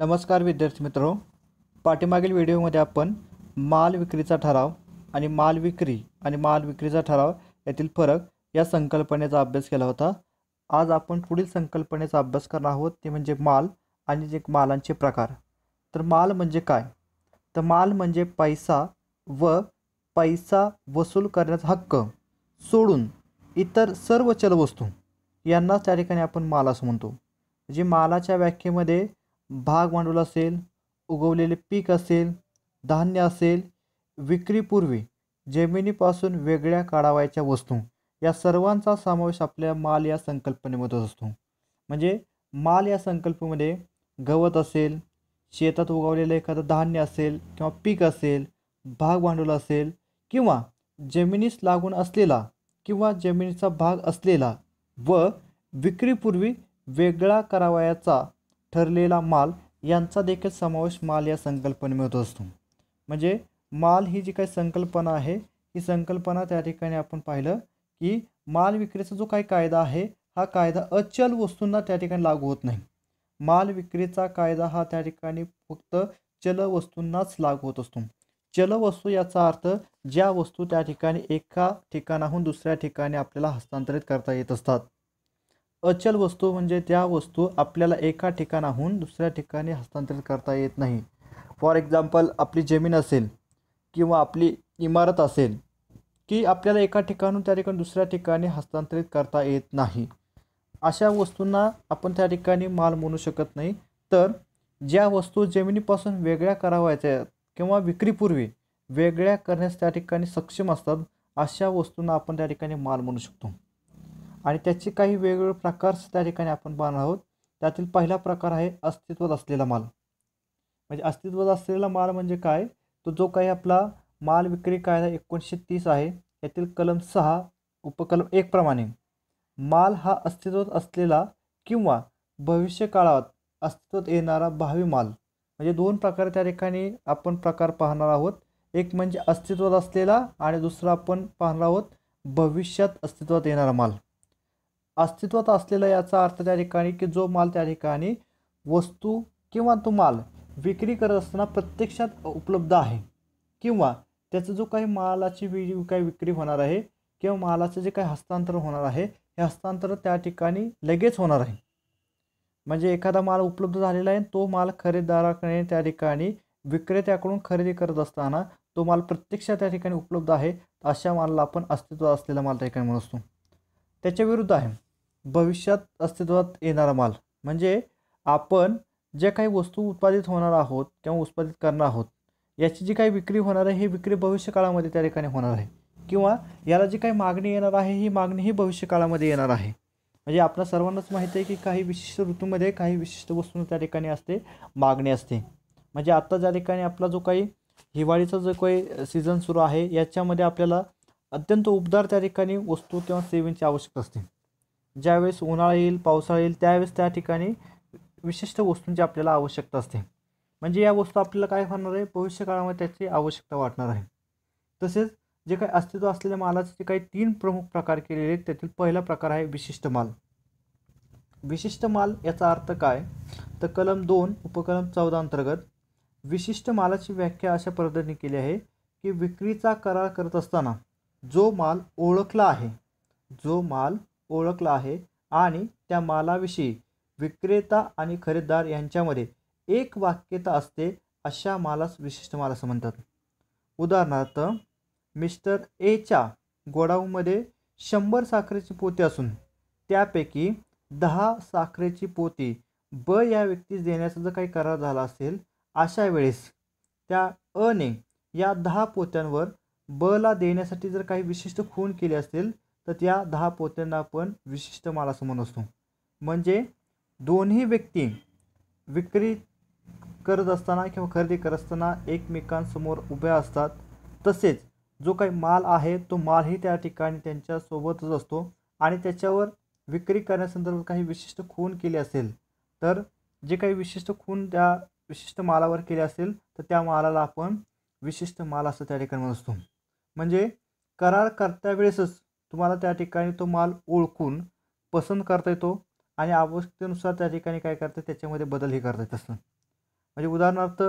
नमस्कार विद्यार्थी मित्रो पाठीमागील व्हिडिओमध्ये आपण माल विक्रीचा ठराव आणि माल विक्री आणि माल विक्रीचा ठराव यातील फरक या संकल्पनेचा अभ्यास केला होता आज आपण पुढील संकल्पनेचा अभ्यास करणार आहोत ते म्हणजे माल आणि जे मालांचे प्रकार तर माल म्हणजे काय तर माल म्हणजे पैसा व पैसा वसूल करण्याचा हक्क सोडून इतर सर्व चलवस्तू यांनाच त्या ठिकाणी आपण माल असं म्हणतो जे मालाच्या व्याख्येमध्ये भाग भांडवल असेल उगवलेले पीक असेल धान्य असेल विक्रीपूर्वी जमिनीपासून वेगळ्या काढावयाच्या वस्तू या सर्वांचा समावेश आपल्या माल या संकल्पनेमध्ये असतो म्हणजे माल या संकल्पमध्ये गवत असेल शेतात उगवलेलं एखादं धान्य असेल किंवा पीक असेल भाग भांडवल असेल किंवा जमिनीस लागून असलेला किंवा जमिनीचा भाग असलेला व विक्रीपूर्वी वेगळा करावयाचा ठरलेला माल यांचा देखील समावेश माल या संकल्पनेमध्ये होत असतो म्हणजे माल ही जी काही संकल्पना आहे ही संकल्पना त्या ठिकाणी आपण पाहिलं की माल विक्रीचा जो काही कायदा आहे हा कायदा अचल वस्तूंना त्या ठिकाणी लागू होत नाही माल विक्रीचा कायदा हा त्या ठिकाणी फक्त चल वस्तूंनाच लागू होत असतो चल वस्तू याचा अर्थ ज्या वस्तू त्या ठिकाणी एका ठिकाणाहून दुसऱ्या ठिकाणी आपल्याला हस्तांतरित करता येत असतात अचल वस्तू म्हणजे त्या वस्तू आपल्याला एका ठिकाणाहून दुसऱ्या ठिकाणी हस्तांतरित करता येत नाही फॉर एक्झाम्पल आपली जमीन असेल किंवा आपली इमारत असेल की आपल्याला एका ठिकाणून त्या ठिकाणी दुसऱ्या ठिकाणी हस्तांतरित करता येत नाही अशा वस्तूंना आपण त्या ठिकाणी माल म्हणू शकत नाही तर ज्या वस्तू जमिनीपासून वेगळ्या करावायच्या किंवा विक्रीपूर्वी वेगळ्या करण्यास त्या ठिकाणी सक्षम असतात अशा वस्तूंना आपण त्या ठिकाणी माल म्हणू शकतो आणि त्याचे काही वेगवेगळे प्रकार त्या ठिकाणी आपण पाहणार आहोत त्यातील पहिला प्रकार आहे अस्तित्वात असलेला माल म्हणजे अस्तित्वात असलेला माल म्हणजे काय तो जो काही आपला माल विक्री कायदा एकोणीसशे तीस आहे यातील कलम सहा उपकलम प्रमाणे माल हा अस्तित्वात असलेला किंवा भविष्यकाळात अस्तित्वात येणारा भावी माल म्हणजे दोन प्रकार त्या ठिकाणी आपण प्रकार पाहणार आहोत एक म्हणजे अस्तित्वात असलेला आणि दुसरा आपण पाहणार आहोत भविष्यात अस्तित्वात येणारा माल अस्तित्वात असलेला याचा अर्थ त्या ठिकाणी की जो माल त्या ठिकाणी वस्तू किंवा तो माल विक्री करत असताना प्रत्यक्षात उपलब्ध आहे किंवा त्याचं जो काही मालाची वि काही विक्री होणार आहे किंवा मालाचं जे काही हस्तांतरण होणार आहे हे हस्तांतरण त्या ठिकाणी लगेच होणार आहे म्हणजे एखादा माल उपलब्ध झालेला आहे तो माल खरेदाराकडे त्या ठिकाणी विक्रेत्याकडून खरेदी करत असताना तो माल प्रत्यक्ष त्या ठिकाणी उपलब्ध आहे अशा मालाला आपण अस्तित्वात असलेला माल त्या ठिकाणी म्हणून असतो त्याच्या विरुद्ध आहे भविष्यात अस्तित्वात येणारा माल म्हणजे आपण ज्या काही वस्तू उत्पादित होणार आहोत किंवा उत्पादित करणार आहोत याची जी काही विक्री होणार आहे ही विक्री भविष्यकाळामध्ये त्या ठिकाणी होणार आहे किंवा याला जी काही मागणी येणार आहे ही मागणी ही भविष्यकाळामध्ये येणार आहे म्हणजे आपल्या सर्वांनाच माहिती आहे की काही विशिष्ट ऋतूमध्ये काही विशिष्ट वस्तू त्या ठिकाणी असते मागणी असते म्हणजे आत्ता ज्या ठिकाणी आपला जो काही हिवाळीचा जो काही सीझन सुरू आहे याच्यामध्ये आपल्याला अत्यंत उबदार त्या ठिकाणी वस्तू किंवा सेवेंची आवश्यकता असते ज्यावेळेस उन्हाळा येईल पावसाळा येईल त्यावेळेस त्या ठिकाणी विशिष्ट वस्तूंची आपल्याला आवश्यकता असते म्हणजे या वस्तू आपल्याला काय होणार आहे भविष्यकाळामध्ये त्याची आवश्यकता वाटणार आहे तसेच जे काही अस्तित्व असलेल्या मालाचे जे काही तीन प्रमुख प्रकार केलेले आहेत त्यातील पहिला प्रकार आहे विशिष्ट माल विशिष्ट माल याचा अर्थ काय तर कलम दोन उपकलम चौदा अंतर्गत विशिष्ट मालाची व्याख्या अशा पद्धतीने केली आहे की विक्रीचा करार करत असताना जो माल ओळखला आहे जो माल ओळखला आहे आणि त्या मालाविषयी विक्रेता आणि खरेदीदार यांच्यामध्ये एक वाक्यता असते अशा मालास विशिष्ट माल असं म्हणतात उदाहरणार्थ मिस्टर एच्या गोडाऊमध्ये शंभर साखरेची पोती असून त्यापैकी दहा साखरेची पोती ब या व्यक्तीस देण्याचा जर काही करार झाला असेल अशा वेळेस त्या अने या दहा पोत्यांवर ब ला देण्यासाठी जर काही विशिष्ट खून केले असेल तर त्या दहा पोत्यांना आपण विशिष्ट माल म्हणत असतो म्हणजे दोन्ही व्यक्ती विक्री करत असताना किंवा खरेदी करत असताना एकमेकांसमोर उभ्या असतात तसेच जो काही माल आहे तो मालही त्या ठिकाणी त्यांच्यासोबतच असतो आणि त्याच्यावर विक्री करण्यासंदर्भात काही विशिष्ट खून केले असेल तर जे काही विशिष्ट खून त्या विशिष्ट मालावर केले असेल तर त्या मालाला आपण विशिष्ट माल असं त्या ठिकाणी असतो म्हणजे करार करत्या वेळेसच तुम्हाला त्या ठिकाणी तो माल ओळखून पसंत करता येतो आणि आवश्यकतेनुसार त्या ठिकाणी काय करतं त्याच्यामध्ये बदलही करता येत असतं म्हणजे उदाहरणार्थ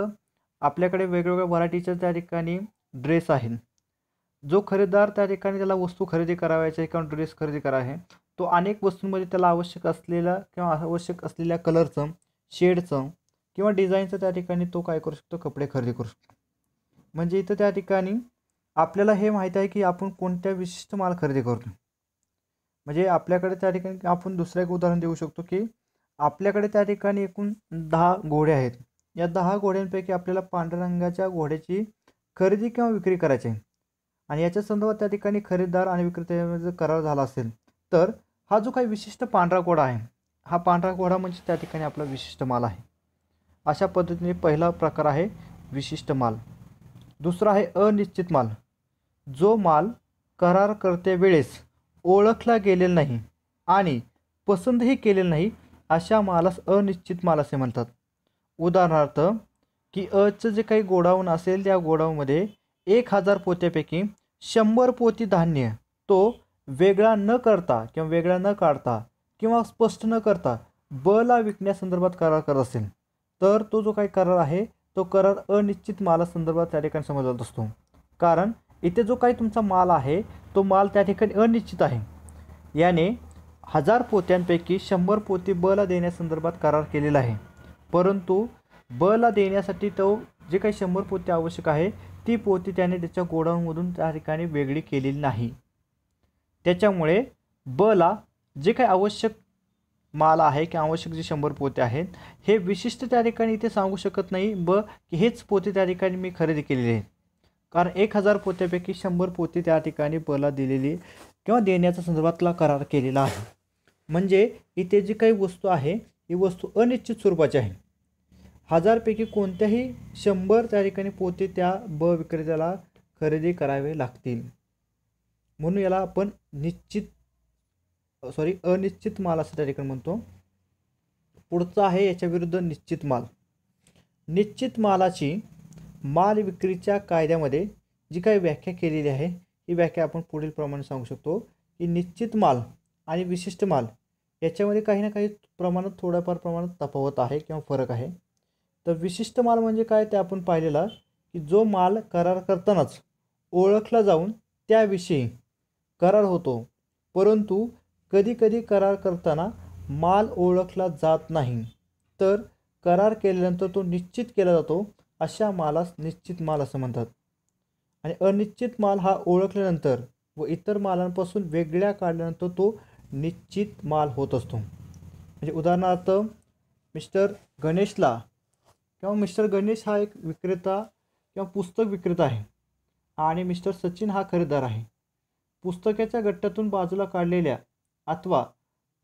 आपल्याकडे वेगवेगळ्या व्हरायटीच्या त्या ठिकाणी ड्रेस आहेत जो खरेदार त्या ठिकाणी त्याला वस्तू खरेदी करावायच्या किंवा ड्रेस खरेदी करा आहे तो अनेक वस्तूंमध्ये त्याला आवश्यक असलेला किंवा आवश्यक असलेल्या कलरचं शेडचं किंवा डिझाईनचं त्या ठिकाणी तो काय करू शकतो कपडे खरेदी करू शकतो म्हणजे इथं त्या ठिकाणी आपल्याला हे माहीत आहे की आपण कोणत्या विशिष्ट माल खरेदी करतो म्हणजे आपल्याकडे त्या ठिकाणी आपण दुसरं एक उदाहरण देऊ शकतो की आपल्याकडे त्या ठिकाणी एकूण दहा घोडे आहेत या दहा घोड्यांपैकी आपल्याला पांढऱ्या रंगाच्या घोड्याची खरेदी किंवा विक्री करायची आहे आणि याच्या संदर्भात त्या ठिकाणी खरेदीदार आणि विक्रेत्यामध्ये जर करार झाला असेल तर हा जो काही विशिष्ट पांढरा घोडा आहे हा पांढरा घोडा म्हणजे त्या ठिकाणी आपला विशिष्ट माल आहे अशा पद्धतीने पहिला प्रकार आहे विशिष्ट माल दुसरा आहे अनिश्चित माल जो माल करार करते वेळेस ओळखला गेलेला नाही आणि पसंतही केलेला नाही अशा मालास अनिश्चित माल असे म्हणतात उदाहरणार्थ की अचं जे काही गोडाऊन असेल त्या गोडाऊनमध्ये एक हजार पोत्यापैकी शंभर पोती धान्य तो वेगळा न करता किंवा वेगळा न काढता किंवा स्पष्ट न करता बला विकण्यासंदर्भात करार करत असेल तर तो जो काही करार आहे तो करार अनिश्चित मालासंदर्भात त्या ठिकाणी समजत असतो कारण इथे जो काही तुमचा माल आहे तो माल त्या ठिकाणी अनिश्चित आहे याने हजार पोत्यांपैकी शंभर पोती बला देण्यासंदर्भात करार केलेला आहे परंतु बला देण्यासाठी तो जे काही शंभर पोती आवश्यक आहे ती पोती त्याने त्याच्या गोडाऊनमधून त्या ठिकाणी वेगळी केलेली नाही त्याच्यामुळे बला जे काही आवश्यक माल आहे की आवश्यक जे शंभर पोते आहेत हे विशिष्ट त्या ठिकाणी इथे सांगू शकत नाही ब की हेच पोते त्या ठिकाणी मी खरेदी केलेले आहेत कारण एक हजार पोत्यापैकी शंभर पोती त्या ठिकाणी बला दिलेली किंवा देण्याच्या संदर्भातला करार केलेला आहे म्हणजे इथे जी काही वस्तू आहे ही वस्तू अनिश्चित स्वरूपाची आहे हजारपैकी कोणत्याही शंभर त्या ठिकाणी पोते त्या ब विक्रेत्याला खरेदी करावे लागतील म्हणून याला आपण निश्चित सॉरी अनिश्चित माल असं त्या ठिकाणी म्हणतो पुढचा आहे याच्याविरुद्ध निश्चित माल निश्चित मालाची माल विक्रीच्या कायद्यामध्ये जी काही व्याख्या केलेली आहे ही व्याख्या आपण पुढील प्रमाणे सांगू शकतो की निश्चित माल आणि विशिष्ट माल याच्यामध्ये काही ना काही प्रमाणात थोड्याफार प्रमाणात तफावत आहे किंवा फरक आहे तर विशिष्ट माल म्हणजे काय ते आपण पाहिलेला की जो माल करार करतानाच ओळखला जाऊन त्याविषयी करार होतो परंतु कधीकधी करार करताना माल ओळखला जात नाही तर करार केल्यानंतर तो निश्चित केला जातो अशा मालास निश्चित माल असं म्हणतात आणि अनिश्चित माल हा ओळखल्यानंतर व इतर मालांपासून वेगळ्या काढल्यानंतर तो निश्चित माल होत असतो म्हणजे उदाहरणार्थ मिस्टर गणेशला किंवा मिस्टर गणेश हा एक विक्रेता किंवा पुस्तक विक्रेता आहे आणि मिस्टर सचिन हा खरेदार आहे पुस्तकाच्या गट्ट्यातून बाजूला काढलेल्या अथवा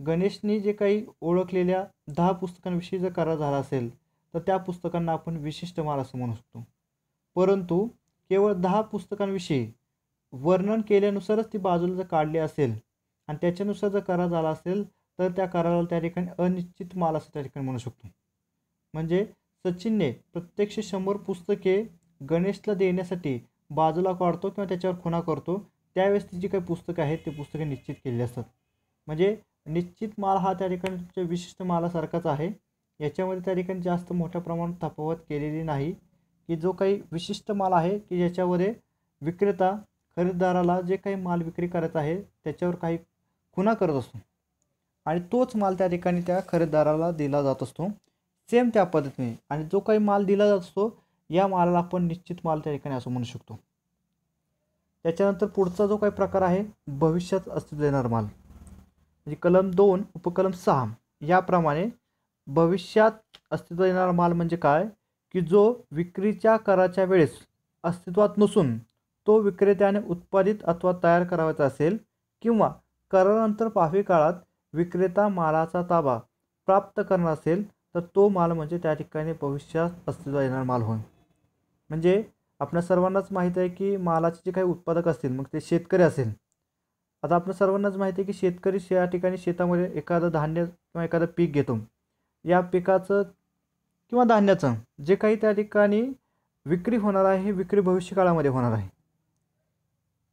गणेशनी जे काही ओळखलेल्या दहा पुस्तकांविषयी जर करार झाला असेल तर त्या पुस्तकांना आपण विशिष्ट माल असं म्हणू शकतो परंतु केवळ दहा पुस्तकांविषयी वर्णन केल्यानुसारच ती बाजूला जर काढली असेल आणि त्याच्यानुसार जर करार झाला असेल तर त्या कराराला त्या ठिकाणी अनिश्चित माल असं त्या ठिकाणी म्हणू शकतो म्हणजे सचिनने प्रत्यक्ष शंभर पुस्तके गणेशला देण्यासाठी बाजूला काढतो किंवा त्याच्यावर खुणा करतो त्यावेळेस ती जी काही पुस्तकं आहेत ती पुस्तके निश्चित केलेली असतात म्हणजे निश्चित माल हा त्या ठिकाणी विशिष्ट मालासारखाच आहे याच्यामध्ये त्या ठिकाणी जास्त मोठ्या प्रमाणात तफावत केलेली नाही की जो काही विशिष्ट माल आहे की ज्याच्यामध्ये विक्रेता खरेदीदाराला जे काही माल विक्री करत आहे त्याच्यावर काही खुना करत असतो आणि तोच माल त्या ठिकाणी त्या खरेदीदाराला दिला जात असतो सेम त्या पद्धतीने आणि जो काही माल दिला जात असतो या मालाला आपण निश्चित माल त्या ठिकाणी असं म्हणू शकतो त्याच्यानंतर पुढचा जो काही प्रकार आहे भविष्यात अस्तित्व देणार माल म्हणजे कलम दोन उपकलम सहा याप्रमाणे भविष्यात अस्तित्वात येणारा माल म्हणजे काय की जो विक्रीच्या कराच्या वेळेस अस्तित्वात नसून तो विक्रेत्याने उत्पादित अथवा तयार करावायचा असेल किंवा करानंतर पाहवी काळात विक्रेता मालाचा ताबा प्राप्त करणार असेल तर तो माल म्हणजे त्या ठिकाणी भविष्यात अस्तित्वात येणारा माल होईल म्हणजे आपल्या सर्वांनाच माहीत आहे की मालाचे जे काही उत्पादक असतील मग ते शेतकरी असेल आता आपल्या सर्वांनाच माहिती आहे की शेतकरी या ठिकाणी शेतामध्ये एखादं धान्य किंवा एखादं पीक घेतो या पिकाचं किंवा धान्याचं जे काही त्या ठिकाणी विक्री होणार आहे हे विक्री भविष्यकाळामध्ये होणार आहे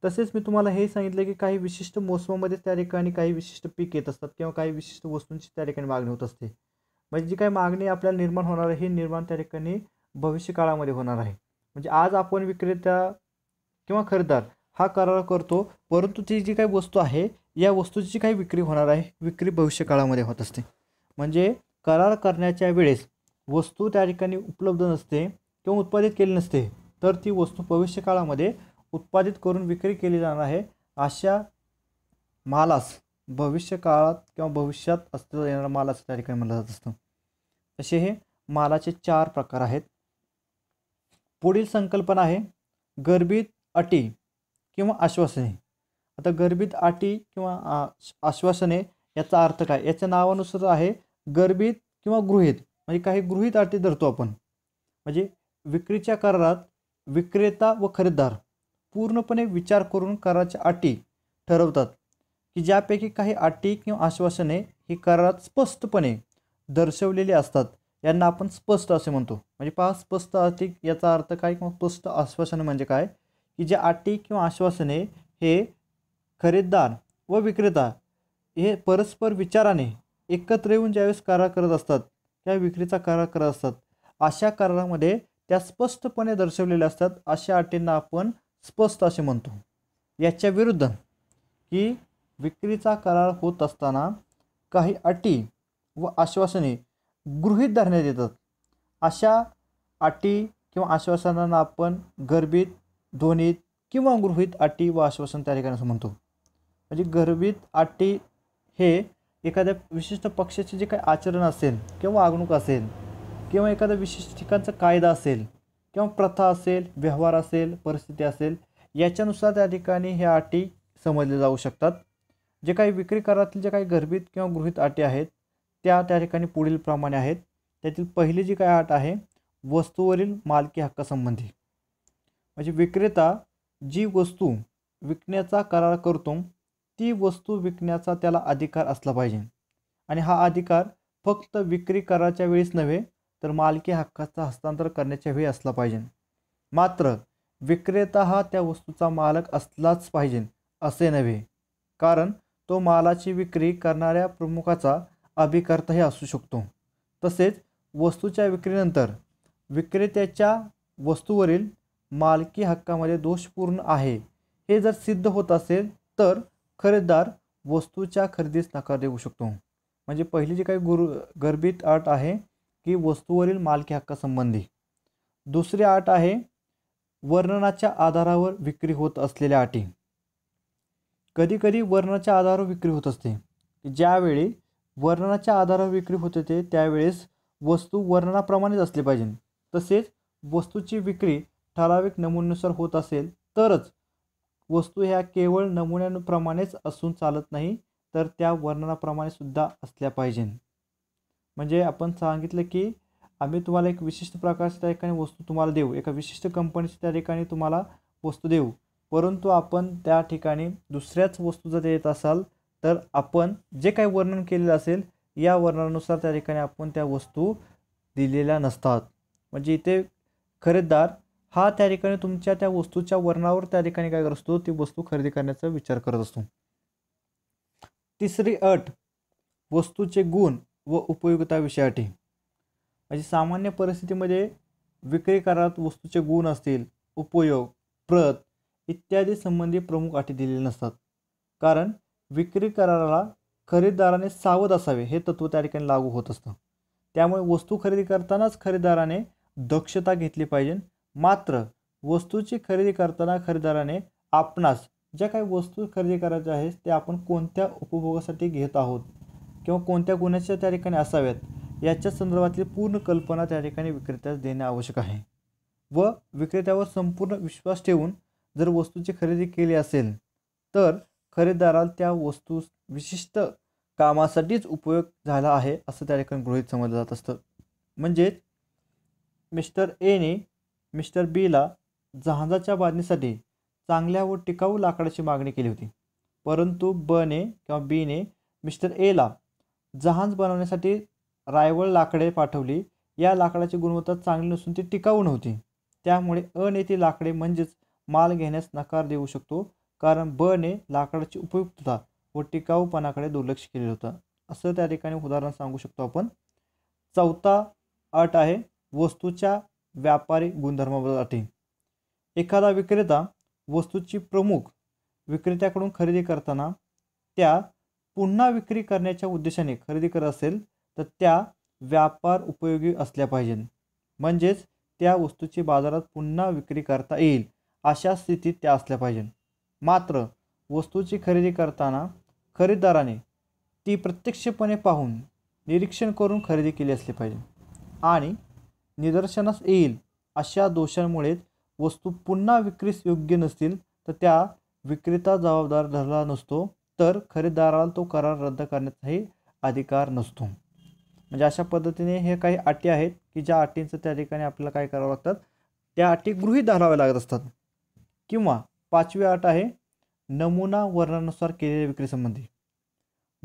तसेच मी तुम्हाला हे सांगितलं की काही विशिष्ट मोसमामध्ये त्या ठिकाणी काही विशिष्ट पीक येत असतात किंवा काही विशिष्ट वस्तूंची त्या ठिकाणी मागणी होत असते म्हणजे जी काही मागणी आपल्याला निर्माण होणार आहे हे निर्माण त्या ठिकाणी भविष्यकाळामध्ये होणार आहे म्हणजे आज आपण विक्रेता किंवा खरेदार हा करार करतो परंतु ती जी काही वस्तू आहे या वस्तूची काही विक्री होणार आहे विक्री भविष्यकाळामध्ये होत असते म्हणजे करार करण्याच्या वेळेस वस्तू त्या ठिकाणी उपलब्ध नसते किंवा उत्पादित केली नसते तर ती वस्तू भविष्यकाळामध्ये उत्पादित करून विक्री केली जाणार आहे अशा मालास भविष्यकाळात किंवा भविष्यात अस्तित्वात येणारा माल असं त्या ठिकाणी म्हटलं जात असतं असे हे मालाचे चार प्रकार आहेत पुढील संकल्पना आहे गर्भित अटी किंवा आश्वासने आता गर्भित अटी किंवा आश्वासने याचा अर्थ काय याच्या नावानुसार आहे गर्भित किंवा गृहित म्हणजे काही गृहित अटी धरतो आपण म्हणजे विक्रीच्या करारात विक्रेता व खरेदार पूर्णपणे विचार करून कराराच्या अटी ठरवतात की ज्यापैकी काही अटी किंवा आश्वासने ही करारात स्पष्टपणे दर्शवलेली असतात यांना आपण स्पष्ट असे म्हणतो म्हणजे पहा स्पष्ट अटी याचा अर्थ काय किंवा स्पष्ट आश्वासन म्हणजे काय की ज्या अटी किंवा आश्वासने हे खरेदार व विक्रेता हे परस्पर विचाराने एकत्र येऊन ज्यावेळेस करार करत असतात त्या विक्रीचा करार करत असतात अशा करारामध्ये त्या स्पष्टपणे दर्शवलेल्या असतात अशा अटींना आपण स्पष्ट असे म्हणतो याच्या विरुद्ध की विक्रीचा करार होत असताना काही अटी व आश्वासने गृहीत धरण्यात येतात अशा अटी किंवा आश्वासनांना आपण गर्भित ध्वनीत किंवा गृहित अटी व आश्वासन त्या ठिकाणी असं म्हणतो म्हणजे गर्भित अटी हे एखाद्या विशिष्ट पक्षाचे जे काही आचरण असेल किंवा वागणूक असेल किंवा एखादा विशिष्ट ठिकाणचा कायदा असेल किंवा प्रथा असेल व्यवहार असेल परिस्थिती असेल याच्यानुसार त्या ठिकाणी ह्या अटी समजल्या जाऊ शकतात जे काही विक्री करातील जे काही गर्भित किंवा गृहित अटी आहेत त्या त्या ठिकाणी पुढील प्रमाणे आहेत त्यातील पहिली जी काही अट आहे वस्तूवरील मालकी हक्कासंबंधी म्हणजे विक्रेता जी वस्तू विकण्याचा करार करतो ती वस्तू विकण्याचा त्याला अधिकार असला पाहिजे आणि हा अधिकार फक्त विक्री कराच्या वेळीच नव्हे तर मालकी हक्काचा हस्तांतर करण्याच्या वेळी असला पाहिजे मात्र विक्रेता हा त्या वस्तूचा मालक असलाच पाहिजे असे नव्हे कारण तो मालाची विक्री करणाऱ्या प्रमुखाचा अभिकर्ताही असू शकतो तसेच वस्तूच्या विक्रीनंतर विक्रेत्याच्या वस्तूवरील मालकी हक्कामध्ये दोषपूर्ण आहे हे जर सिद्ध होत असेल तर खरेदीदार वस्तूच्या खरेदीस नकार देऊ शकतो म्हणजे पहिली जी काही गुरु गर्भित अट आहे की वस्तूवरील मालकी हक्कासंबंधी दुसरी अट आहे वर्णनाच्या आधारावर विक्री होत असलेल्या अटी कधीकधी वर्णनाच्या आधारावर विक्री होत असते ज्यावेळी वर्णनाच्या आधारावर विक्री होत होते त्यावेळेस वस्तू वर्णनाप्रमाणेच असली पाहिजे तसेच वस्तूची विक्री ठराविक नमुन्यानुसार होत असेल तरच वस्तू ह्या केवळ नमुन्यांप्रमाणेच असून चालत नाही तर त्या वर्णनाप्रमाणे सुद्धा असल्या पाहिजे म्हणजे आपण सांगितलं की आम्ही तुम्हाला एक विशिष्ट प्रकारची त्या ठिकाणी वस्तू तुम्हाला देऊ एका विशिष्ट कंपनीच्या त्या ठिकाणी तुम्हाला वस्तू देऊ परंतु आपण त्या ठिकाणी दुसऱ्याच वस्तू जर येत असाल तर आपण जे काही वर्णन केलेलं असेल या वर्णनानुसार त्या ठिकाणी आपण त्या वस्तू दिलेल्या नसतात म्हणजे इथे खरेदीदार हा त्या ठिकाणी तुमच्या त्या वस्तूच्या वर्णावर त्या ठिकाणी काय करत असतो ती वस्तू खरेदी करण्याचा विचार करत असतो तिसरी अट वस्तूचे गुण व उपयोगिता विषयासाठी म्हणजे सामान्य परिस्थितीमध्ये विक्री करारात वस्तूचे गुण असतील उपयोग प्रत इत्यादी संबंधी प्रमुख अटी दिलेले नसतात कारण विक्री कराराला खरेदीदाराने सावध असावे हे तत्त्व त्या ठिकाणी लागू होत असतं त्यामुळे वस्तू खरेदी करतानाच खरेदीदाराने दक्षता घेतली पाहिजे मात्र वस्तूची खरेदी करताना खरेदाराने आपणास ज्या काही वस्तू खरेदी करायच्या आहेत त्या आपण कोणत्या उपभोगासाठी घेत आहोत किंवा कोणत्या गुन्ह्याच्या त्या ठिकाणी असाव्यात याच्या संदर्भातली पूर्ण कल्पना त्या ठिकाणी विक्रेत्यास देणे आवश्यक आहे व विक्रेत्यावर संपूर्ण विश्वास ठेवून जर वस्तूची खरेदी केली असेल तर खरेदाराला त्या वस्तू विशिष्ट कामासाठीच उपयोग झाला आहे असं त्या ठिकाणी गृहित समजलं जात असतं म्हणजेच मिस्टर एने मिस्टर बीला जहाजाच्या बांधणीसाठी चांगल्या व टिकाऊ लाकडाची मागणी केली होती परंतु बने किंवा बीने मिस्टर एला जहाज बनवण्यासाठी रायवळ लाकडे पाठवली या लाकडाची गुणवत्ता चांगली नसून ती टिकाऊ नव्हती त्यामुळे अनेती लाकडे म्हणजेच माल घेण्यास नकार देऊ शकतो कारण बने लाकडाची उपयुक्तता व टिकाऊपणाकडे दुर्लक्ष केले होतं असं त्या ठिकाणी उदाहरण सांगू शकतो आपण चौथा अट आहे वस्तूच्या व्यापारी गुणधर्माबद्दल एखादा विक्रेता वस्तूची प्रमुख विक्रेत्याकडून खरेदी करताना त्या पुन्हा विक्री करण्याच्या उद्देशाने खरेदी करत असेल तर त्या व्यापार उपयोगी असल्या पाहिजे म्हणजेच त्या वस्तूची बाजारात पुन्हा विक्री करता येईल अशा स्थितीत त्या असल्या पाहिजे मात्र वस्तूची खरेदी करताना खरेदीदाराने ती प्रत्यक्षपणे पाहून निरीक्षण करून खरेदी केली असली पाहिजे आणि निदर्शनास येईल अशा दोषांमुळे वस्तू पुन्हा विक्रीस योग्य नसतील तर त्या विक्रेता जबाबदार धरला नसतो तर खरेदाराला तो करार रद्द करण्याचाही अधिकार नसतो म्हणजे अशा पद्धतीने हे काही अटी आहेत की ज्या अटींचं त्या ठिकाणी आपल्याला काय करावं लागतात त्या अटी गृहित धराव्या लागत असतात किंवा पाचवी अट आहे नमुना वर्णनानुसार केलेल्या विक्रीसंबंधी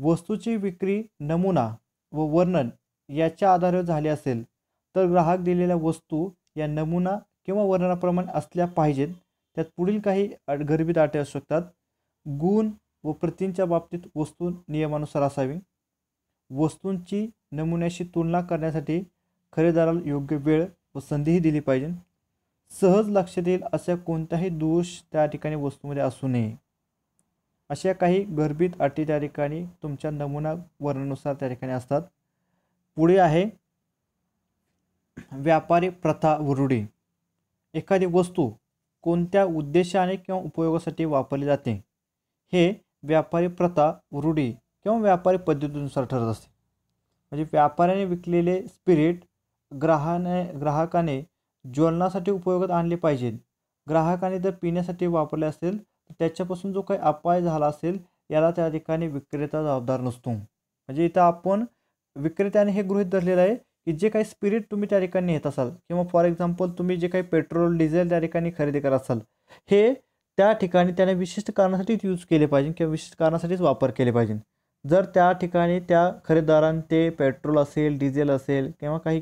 वस्तूची विक्री नमुना व वर्णन याच्या आधारे झाली असेल तर ग्राहक दिलेल्या वस्तू या नमुना किंवा वर्णनाप्रमाणे असल्या पाहिजेत त्यात पुढील काही गर्भित अटी असू शकतात गुण व प्रतींच्या बाबतीत वस्तू नियमानुसार असावी वस्तूंची नमुन्याशी तुलना करण्यासाठी खरेदाराला योग्य वेळ व संधीही दिली पाहिजे सहज लक्षात येईल अशा कोणताही दोष त्या ठिकाणी वस्तूमध्ये असू नये अशा काही गर्भित अटी त्या ठिकाणी तुमच्या नमुना वर्णनुसार त्या ठिकाणी असतात पुढे आहे व्यापारी प्रथा रूढी एखादी वस्तू कोणत्या उद्देशाने किंवा उपयोगासाठी वापरली जाते हे व्यापारी प्रथा रूढी किंवा व्यापारी पद्धतीनुसार ठरत असते म्हणजे व्यापाऱ्याने विकलेले स्पिरिट ग्राहाने ग्राहकाने ज्वलनासाठी उपयोगात आणले पाहिजेत ग्राहकाने जर पिण्यासाठी वापरले असेल तर त्याच्यापासून जो काही अपाय झाला असेल याला त्या ठिकाणी विक्रेता जबाबदार नसतो म्हणजे इथं आपण विक्रेत्याने हे गृहीत धरलेलं आहे की जे काही स्पिरिट तुम्ही त्या ठिकाणी नेत असाल किंवा फॉर एक्झाम्पल तुम्ही जे काही पेट्रोल डिझेल त्या ठिकाणी खरेदी करत असाल हे त्या ठिकाणी त्याने विशिष्ट कारणासाठीच यूज केले पाहिजे किंवा विशिष्ट कारणासाठीच वापर केले पाहिजे जर त्या ठिकाणी त्या खरेदारां ते पेट्रोल असेल डिझेल असेल किंवा काही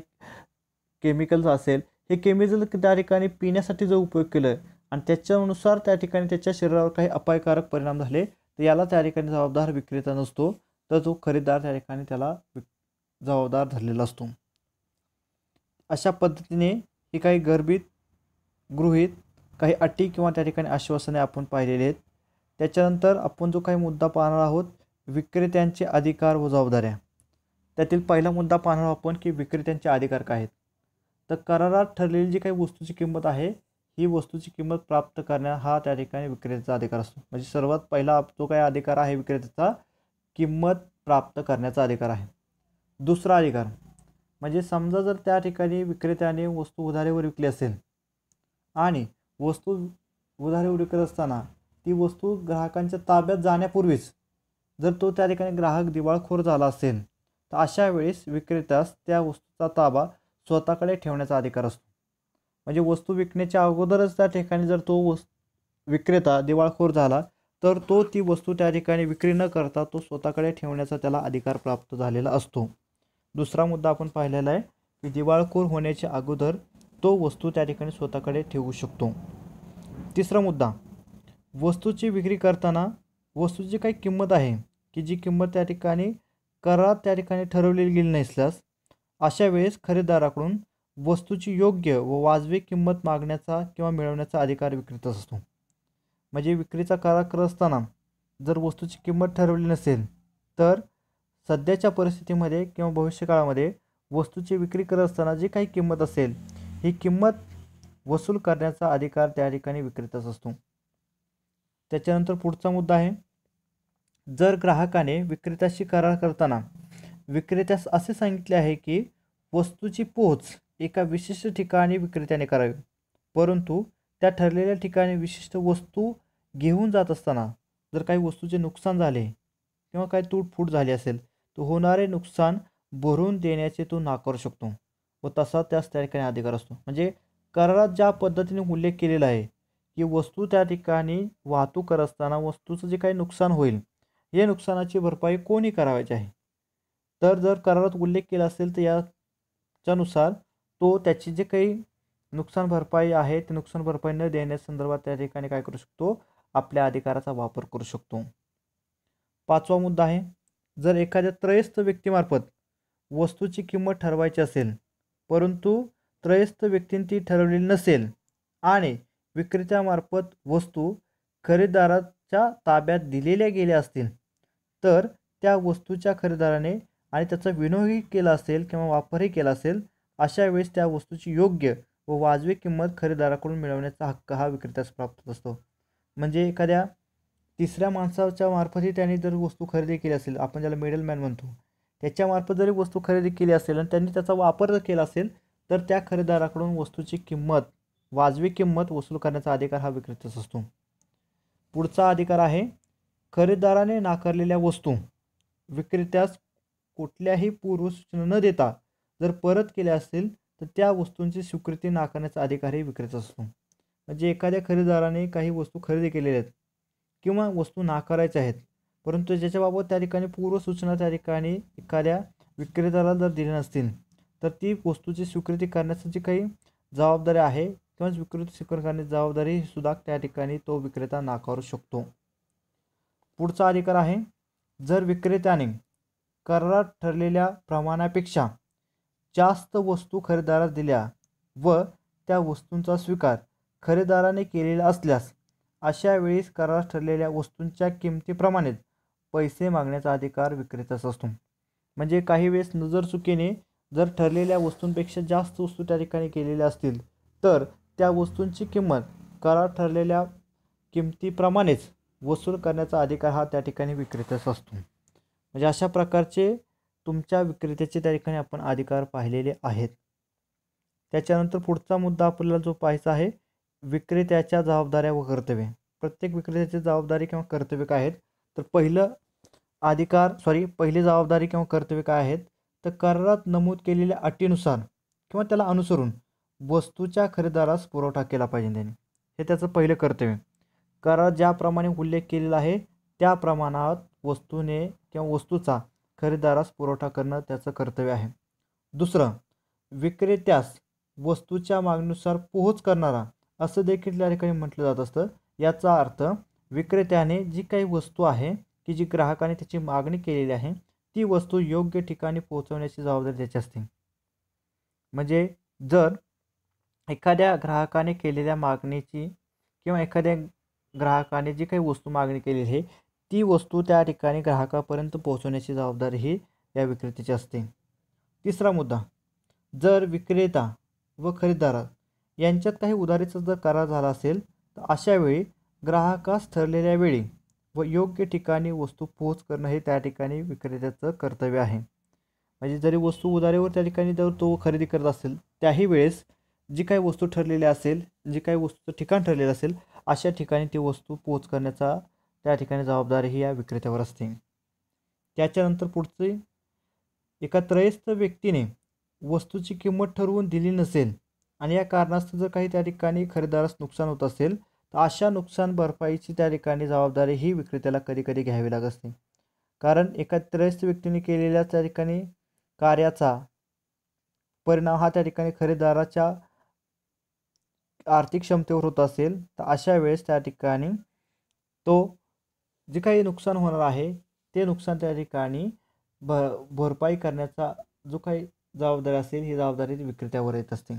केमिकल्स असेल हे केमिकल त्या ठिकाणी पिण्यासाठी जो उपयोग केलं आणि त्याच्यानुसार त्या ठिकाणी त्याच्या शरीरावर काही अपायकारक परिणाम झाले तर याला त्या ठिकाणी जबाबदार विक्रेता नसतो तर जो खरेदार त्या ठिकाणी त्याला जबाबदार धरलेला असतो अशा पद्धतीने ही काही गर्भित गृहित काही अटी किंवा त्या ठिकाणी आश्वासने आपण पाहिलेली आहेत त्याच्यानंतर आपण जो काही मुद्दा पाहणार आहोत विक्रेत्यांचे अधिकार व जबाबदाऱ्या त्यातील पहिला मुद्दा पाहणार आपण की विक्रेत्यांचे अधिकार काय आहेत तर करारात ठरलेली जी काही वस्तूची किंमत आहे ही वस्तूची किंमत प्राप्त करण्या हा त्या ठिकाणी विक्रेत्याचा अधिकार असतो म्हणजे सर्वात पहिला जो काही अधिकार आहे विक्रेत्याचा किंमत प्राप्त करण्याचा अधिकार आहे दुसरा अधिकार म्हणजे समजा जर त्या ठिकाणी विक्रेत्याने वस्तू उधारेवर विकली असेल आणि वस्तू उधारेवर विकत असताना ती वस्तू ग्राहकांच्या ताब्यात जाण्यापूर्वीच जर तो त्या ठिकाणी ग्राहक दिवाळखोर झाला असेल तर अशा वेळेस विक्रेत्यास त्या वस्तूचा ताबा स्वतःकडे ठेवण्याचा अधिकार असतो म्हणजे वस्तू विकण्याच्या अगोदरच त्या ठिकाणी जर तो वस् विक्रेता दिवाळखोर झाला तर तो ती वस्तू त्या ठिकाणी विक्री न करता तो स्वतःकडे ठेवण्याचा त्याला अधिकार प्राप्त झालेला असतो दुसरा मुद्दा आपण पाहिलेला आहे की दिवाळखोर होण्याच्या अगोदर तो वस्तू त्या ठिकाणी स्वतःकडे ठेवू शकतो तिसरा मुद्दा वस्तूची विक्री करताना वस्तूची काही किंमत आहे की जी किंमत त्या ठिकाणी करार त्या ठिकाणी ठरवलेली गेली नसल्यास अशा वेळेस खरेदीदाराकडून वस्तूची योग्य व वाजवी किंमत मागण्याचा किंवा मिळवण्याचा अधिकार विक्रेताच असतो म्हणजे विक्रीचा करार करत असताना जर वस्तूची किंमत ठरवली नसेल तर सध्याच्या परिस्थितीमध्ये किंवा भविष्यकाळामध्ये वस्तूची विक्री करत असताना जी काही किंमत असेल ही किंमत वसूल करण्याचा अधिकार त्या ठिकाणी विक्रेताच असतो त्याच्यानंतर पुढचा मुद्दा आहे जर ग्राहकाने विक्रेत्याशी करार करताना विक्रेत्यास असे सांगितले आहे की वस्तूची पोहोच एका विशिष्ट ठिकाणी विक्रेत्याने करावी परंतु त्या ठरलेल्या ठिकाणी विशिष्ट वस्तू घेऊन जात असताना जर काही वस्तूचे नुकसान झाले किंवा काही तूटफूट झाली असेल तो होणारे नुकसान भरून देण्याचे तो नाकारू शकतो व तसा त्यास त्या ठिकाणी अधिकार असतो म्हणजे करारात ज्या पद्धतीने उल्लेख केलेला आहे की वस्तू त्या ठिकाणी वाहतूक करत असताना वस्तूचं जे काही नुकसान होईल हे नुकसानाची भरपाई कोणी करावायची आहे तर जर करारात उल्लेख केला असेल तर याच्यानुसार तो त्याची जे काही नुकसान भरपाई आहे ते नुकसान भरपाई न देण्यासंदर्भात त्या ठिकाणी काय करू शकतो आपल्या अधिकाराचा वापर करू शकतो पाचवा मुद्दा आहे जर एखाद्या त्रयस्थ व्यक्तीमार्फत वस्तूची किंमत ठरवायची असेल परंतु त्रयस्थ व्यक्तीने ती ठरवलेली नसेल आणि विक्रेत्यामार्फत वस्तू खरेदाराच्या ताब्यात दिलेल्या गेल्या असतील तर त्या वस्तूच्या खरेदाराने आणि त्याचा विनियोगही केला असेल किंवा वापरही केला असेल अशा वेळेस त्या वस्तूची योग्य व वाजवी किंमत खरेदाराकडून मिळवण्याचा हक्क हा विक्रेत्यास प्राप्त असतो म्हणजे एखाद्या तिसऱ्या माणसाच्या मार्फतही त्यांनी जर वस्तू खरेदी केली असेल आपण ज्याला मिडलमॅन म्हणतो त्याच्यामार्फत जरी वस्तू खरेदी केली असेल आणि त्यांनी त्याचा वापर जर केला असेल तर त्या खरेदीदाराकडून वस्तूची किंमत वाजवी किंमत वसूल करण्याचा अधिकार हा विक्रेताच असतो पुढचा अधिकार आहे खरेदाराने नाकारलेल्या वस्तू विक्रेत्यास कुठल्याही पूर्व सूचना न देता जर परत केल्या असतील तर त्या वस्तूंची स्वीकृती नाकारण्याचा अधिकारही विक्रेता असतो म्हणजे एखाद्या खरेदाराने काही वस्तू खरेदी केलेल्या आहेत किंवा वस्तू नाकारायच्या आहेत परंतु ज्याच्याबाबत त्या ठिकाणी पूर्वसूचना त्या ठिकाणी एखाद्या विक्रेत्याला जर दिल्या नसतील तर ती वस्तूची स्वीकृती करण्याची जी काही जबाबदारी आहे किंवा विक्रेत स्वीकार करण्याची जबाबदारी सुद्धा त्या ठिकाणी तो विक्रेता नाकारू शकतो पुढचा अधिकार आहे जर विक्रेत्याने करार ठरलेल्या प्रमाणापेक्षा जास्त वस्तू खरेदीदारास दिल्या व त्या वस्तूंचा स्वीकार खरेदाराने केलेला असल्यास अशा वेळीस करार ठरलेल्या वस्तूंच्या किमतीप्रमाणेच पैसे मागण्याचा अधिकार विक्रेतच असतो म्हणजे काही वेळेस नजर चुकीने जर ठरलेल्या वस्तूंपेक्षा जास्त वस्तू त्या ठिकाणी केलेल्या असतील तर त्या वस्तूंची किंमत करार ठरलेल्या किमतीप्रमाणेच वसूल करण्याचा अधिकार हा त्या ठिकाणी विक्रेत्याचा असतो म्हणजे अशा प्रकारचे तुमच्या विक्रेत्याचे त्या ठिकाणी आपण अधिकार पाहिलेले आहेत त्याच्यानंतर पुढचा मुद्दा आपल्याला जो पाहायचा आहे विक्रेत्याच्या जबाबदाऱ्या व कर्तव्य प्रत्येक विक्रेत्याची जबाबदारी किंवा कर्तव्य काय आहेत तर पहिलं अधिकार सॉरी पहिली जबाबदारी किंवा कर्तव्य काय आहेत तर करारात नमूद केलेल्या अटीनुसार किंवा त्याला अनुसरून वस्तूच्या खरेदारास पुरवठा केला पाहिजे त्यांनी हे त्याचं पहिलं कर्तव्य करार ज्याप्रमाणे उल्लेख केलेला आहे त्या प्रमाणात वस्तूने किंवा वस्तूचा खरेदारास पुरवठा करणं त्याचं कर्तव्य आहे दुसरं विक्रेत्यास वस्तूच्या मागणीनुसार पोहोच करणारा असं देखील त्या ठिकाणी म्हटलं जात असतं याचा अर्थ विक्रेत्याने जी काही वस्तू आहे की जी ग्राहकाने त्याची मागणी केलेली आहे ती वस्तू योग्य ठिकाणी पोहोचवण्याची जबाबदारी त्याची असते म्हणजे जर एखाद्या ग्राहकाने केलेल्या मागणीची किंवा एखाद्या ग्राहकाने जी काही वस्तू मागणी केलेली आहे ती वस्तू त्या ठिकाणी ग्राहकापर्यंत पोहोचवण्याची जबाबदारी ही या विक्रेत्याची असते तिसरा मुद्दा जर विक्रेता व खरेदारात यांच्यात काही उधारीचा जर करार झाला असेल तर अशावेळी ग्राहकास ठरलेल्या वेळी व योग्य ठिकाणी वस्तू पोहोच करणं हे त्या ठिकाणी विक्रेत्याचं कर्तव्य आहे म्हणजे जरी वस्तू उधारीवर त्या ठिकाणी जर तो खरेदी करत असेल त्याही वेळेस जी काही वस्तू ठरलेली असेल जी काही वस्तूचं ठिकाण ठरलेलं असेल अशा ठिकाणी ती वस्तू पोहोच करण्याचा त्या ठिकाणी जबाबदारी ही या विक्रेत्यावर असते त्याच्यानंतर पुढचे एका त्रयस्थ व्यक्तीने वस्तूची किंमत ठरवून दिली नसेल आणि या कारणास्तव जर काही त्या ठिकाणी खरेदारास नुकसान होत असेल तर अशा नुकसान भरपाईची त्या ठिकाणी जबाबदारी ही विक्रेत्याला कधी कधी घ्यावी लागत असते कारण एका त्रयस्थ व्यक्तीने केलेल्या त्या ठिकाणी कार्याचा परिणाम हा त्या ठिकाणी खरेदाराच्या आर्थिक क्षमतेवर होत असेल तर अशा वेळेस त्या ठिकाणी तो जे काही नुकसान होणार आहे ते नुकसान त्या ठिकाणी भ भरपाई करण्याचा जो काही जबाबदारी असेल ही जबाबदारी विक्रेत्यावर येत असते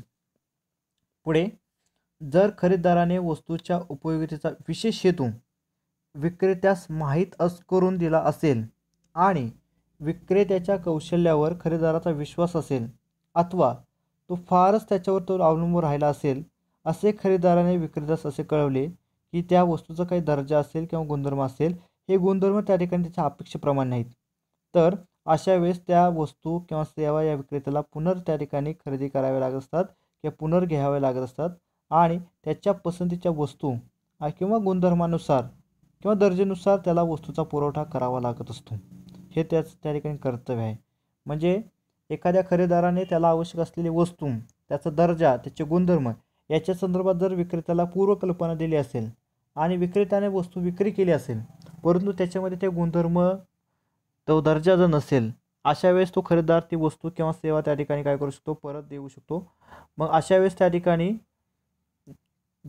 पुढे जर खरेदीदाराने वस्तूच्या उपयोगितेचा विशेष हेतू विक्रेत्यास माहीत अस करून दिला असेल आणि विक्रेत्याच्या कौशल्यावर खरेदाराचा विश्वास असेल अथवा तो फारच त्याच्यावर तो अवलंबून राहिला असेल असे खरेदाराने विक्रेत्यास असे कळवले की त्या वस्तूचा काही दर्जा असेल किंवा गुणधर्म असेल हे गुणधर्म त्या ठिकाणी त्याच्या अपेक्षेप्रमाणे नाहीत तर अशा वेळेस त्या वस्तू किंवा सेवा या विक्रेत्याला पुनर् त्या ठिकाणी खरेदी कराव्या लागत असतात हे पुनर्घ्यावे लागत असतात आणि त्याच्या पसंतीच्या वस्तू किंवा गुणधर्मानुसार किंवा दर्जेनुसार त्याला वस्तूचा पुरवठा करावा लागत असतो हे त्याच त्या ठिकाणी कर्तव्य आहे म्हणजे एखाद्या खरेदाराने त्याला आवश्यक असलेली वस्तू त्याचा दर्जा त्याचे गुणधर्म याच्या संदर्भात जर विक्रेत्याला पूर्वकल्पना दिली असेल आणि विक्रेत्याने वस्तू विक्री केली असेल परंतु त्याच्यामध्ये ते गुणधर्म तो दर्जा जर नसेल अशा वेळेस तो खरेदार ती वस्तू किंवा सेवा त्या ठिकाणी काय करू शकतो परत देऊ शकतो मग अशा वेळेस त्या ठिकाणी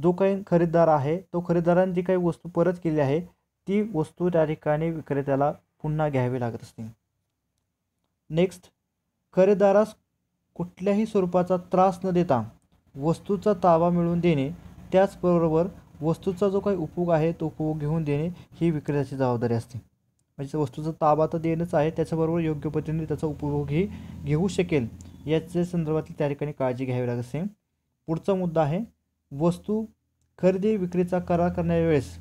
जो काही खरेदीदार आहे तो खरेदीदाराने जी काही वस्तू परत केली आहे ती वस्तू त्या ठिकाणी विक्रेत्याला पुन्हा घ्यावी लागत असते नेक्स्ट खरेदारास कुठल्याही स्वरूपाचा त्रास न देता वस्तूचा ताबा मिळवून देणे त्याचबरोबर वस्तूचा जो काही उपयोग आहे तो उपयोग घेऊन देणे ही विक्रेत्याची जबाबदारी असते म्हणजे वस्तूचा ताबा तर देणंच आहे त्याच्याबरोबर योग्य पद्धतीने त्याचा उपयोगही घेऊ शकेल याच्या संदर्भातली त्या ठिकाणी काळजी घ्यावी लागत असेल पुढचा मुद्दा आहे वस्तू खरेदी विक्रीचा करार करण्यावेळेस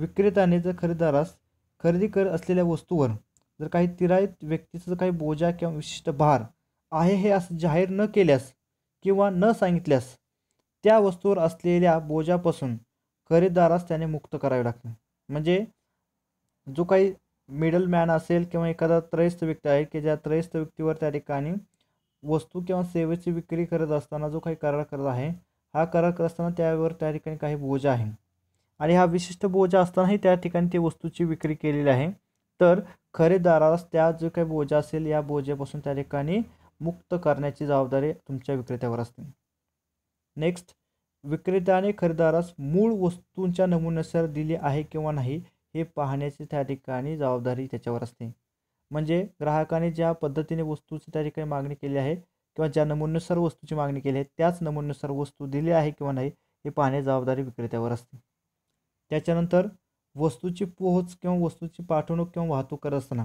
विक्रेत्याने जर खरेदीदारास खरेदी करत असलेल्या वस्तूवर जर काही तिराईत व्यक्तीचं काही बोजा किंवा विशिष्ट भार आहे हे असं जाहीर न केल्यास किंवा न सांगितल्यास त्या वस्तूवर असलेल्या बोजापासून खरेदीदारास त्याने मुक्त करावे लागते म्हणजे जो काही मिडल मॅन असेल किंवा एखादा त्रयस्थ व्यक्ती आहे की ज्या त्रयस्थ व्यक्तीवर त्या ठिकाणी वस्तू किंवा सेवेची विक्री करत असताना जो काही करार करत आहे हा करार करत असताना त्यावर त्या ठिकाणी काही बोजा आहे आणि हा विशिष्ट बोजा असतानाही त्या ठिकाणी ती वस्तूची विक्री केलेली आहे तर खरेदारास त्या जो काही बोजा असेल या बोजेपासून त्या ठिकाणी मुक्त करण्याची जबाबदारी तुमच्या विक्रेत्यावर असते नेक्स्ट विक्रेत्याने खरेदारास मूळ वस्तूंच्या नमुन्यानुसार दिली आहे किंवा नाही हे पाहण्याची त्या ठिकाणी जबाबदारी त्याच्यावर असते म्हणजे ग्राहकाने ज्या पद्धतीने वस्तूची त्या ठिकाणी मागणी केली आहे किंवा ज्या नमुन्यानुसार वस्तूची मागणी केली आहे त्याच नमुन्यानुसार वस्तू दिली आहे किंवा नाही हे पाहण्याची जबाबदारी विक्रेत्यावर असते त्याच्यानंतर वस्तूची पोहोच किंवा वस्तूची पाठवणूक किंवा वाहतूक करत असताना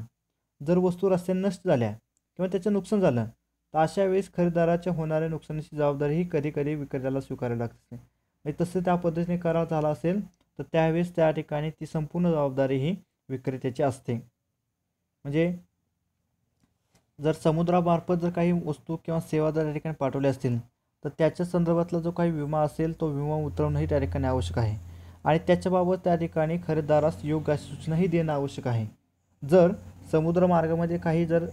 जर वस्तू रस्त्याने नष्ट झाल्या किंवा त्याचं नुकसान झालं तर अशा वेळेस खरेदाराच्या होणाऱ्या नुकसानीची जबाबदारी ही कधी विक्रेत्याला स्वीकारावी असते म्हणजे तसं त्या पद्धतीने करार झाला असेल तर त्यावेळेस त्या ठिकाणी ती संपूर्ण जबाबदारी ही विक्रेत्याची असते म्हणजे जर समुद्रामार्फत जर काही वस्तू किंवा सेवा जर त्या ठिकाणी पाठवल्या असतील तर त्याच्या संदर्भातला जो काही विमा असेल तो विमा उतरवणंही त्या ठिकाणी आवश्यक आहे आणि त्याच्याबाबत त्या ठिकाणी खरेदारास योग्य सूचनाही देणं आवश्यक आहे जर समुद्रमार्गामध्ये काही जर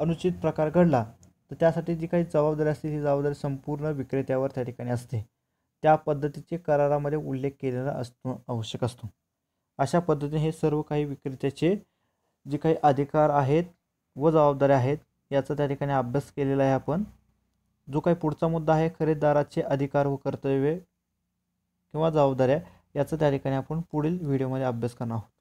अनुचित प्रकार घडला तर त्यासाठी जी काही जबाबदारी असते ती जबाबदारी संपूर्ण विक्रेत्यावर त्या ठिकाणी असते त्या पद्धतीचे करारामध्ये उल्लेख केलेला असणं आवश्यक असतो अशा पद्धतीने हे सर्व काही विक्रेत्याचे जे काही अधिकार आहेत व जबाबदाऱ्या आहेत याचा त्या ठिकाणी अभ्यास केलेला आहे आपण जो काही पुढचा मुद्दा आहे खरेदीदाराचे अधिकार व कर्तव्ये किंवा जबाबदाऱ्या याचा त्या ठिकाणी आपण पुढील व्हिडिओमध्ये अभ्यास करणार आहोत